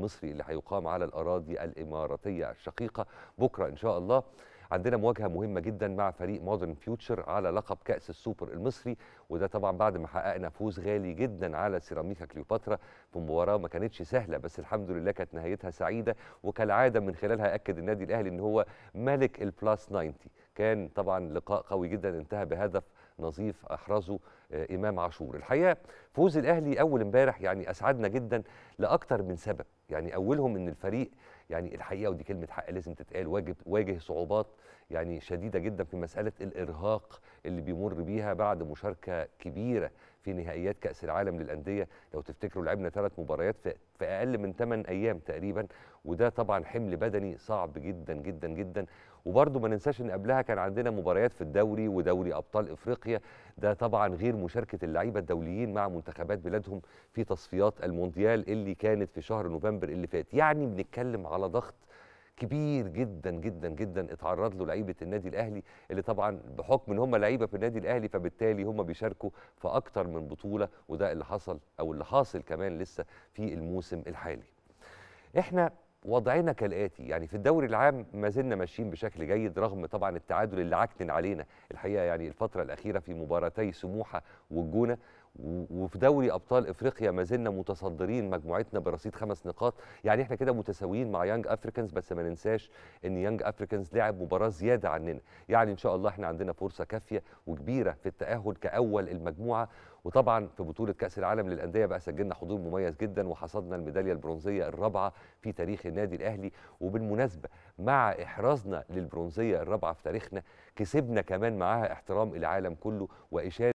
المصري اللي هيقام على الأراضي الإماراتية الشقيقة بكرة إن شاء الله عندنا مواجهة مهمة جدا مع فريق مودرن فيوتشر على لقب كأس السوبر المصري وده طبعا بعد ما حققنا فوز غالي جدا على سيراميكا كليوباترا في مباراة ما كانتش سهلة بس الحمد لله كانت نهايتها سعيدة وكالعادة من خلالها أكد النادي الأهلي إن هو ملك البلاس 90 كان طبعا لقاء قوي جدا انتهى بهدف نظيف احرزه آه، امام عاشور الحقيقه فوز الاهلي اول امبارح يعني اسعدنا جدا لاكثر من سبب يعني اولهم ان الفريق يعني الحقيقه ودي كلمه حق لازم تتقال واجب واجه صعوبات يعني شديده جدا في مساله الارهاق اللي بيمر بيها بعد مشاركه كبيره في نهائيات كاس العالم للانديه لو تفتكروا لعبنا ثلاث مباريات في, في اقل من 8 ايام تقريبا وده طبعا حمل بدني صعب جدا جدا جدا وبرضه ما ننساش ان قبلها كان عندنا مباريات في الدوري ودوري ابطال افريقيا ده طبعا غير مشاركه اللعيبه الدوليين مع منتخبات بلادهم في تصفيات المونديال اللي كانت في شهر نوفمبر اللي فات يعني بنتكلم على على ضغط كبير جدا جدا جدا اتعرض له لعيبه النادي الاهلي اللي طبعا بحكم ان هم لعيبه في النادي الاهلي فبالتالي هم بيشاركوا في اكتر من بطوله وده اللي حصل او اللي حاصل كمان لسه في الموسم الحالي. احنا وضعنا كالاتي يعني في الدوري العام ما زلنا ماشيين بشكل جيد رغم طبعا التعادل اللي عكنن علينا الحقيقه يعني الفتره الاخيره في مباراتي سموحه والجونه وفي دوري ابطال افريقيا ما زلنا متصدرين مجموعتنا برصيد خمس نقاط يعني احنا كده متساويين مع يانج افريكانز بس ما ننساش ان يانج افريكانز لعب مباراه زياده عننا يعني ان شاء الله احنا عندنا فرصه كافيه وكبيره في التاهل كاول المجموعه وطبعا في بطوله كاس العالم للانديه بقى سجلنا حضور مميز جدا وحصدنا الميداليه البرونزيه الرابعه في تاريخ النادي الاهلي وبالمناسبه مع احرازنا للبرونزيه الرابعه في تاريخنا كسبنا كمان معاها احترام العالم كله واشاده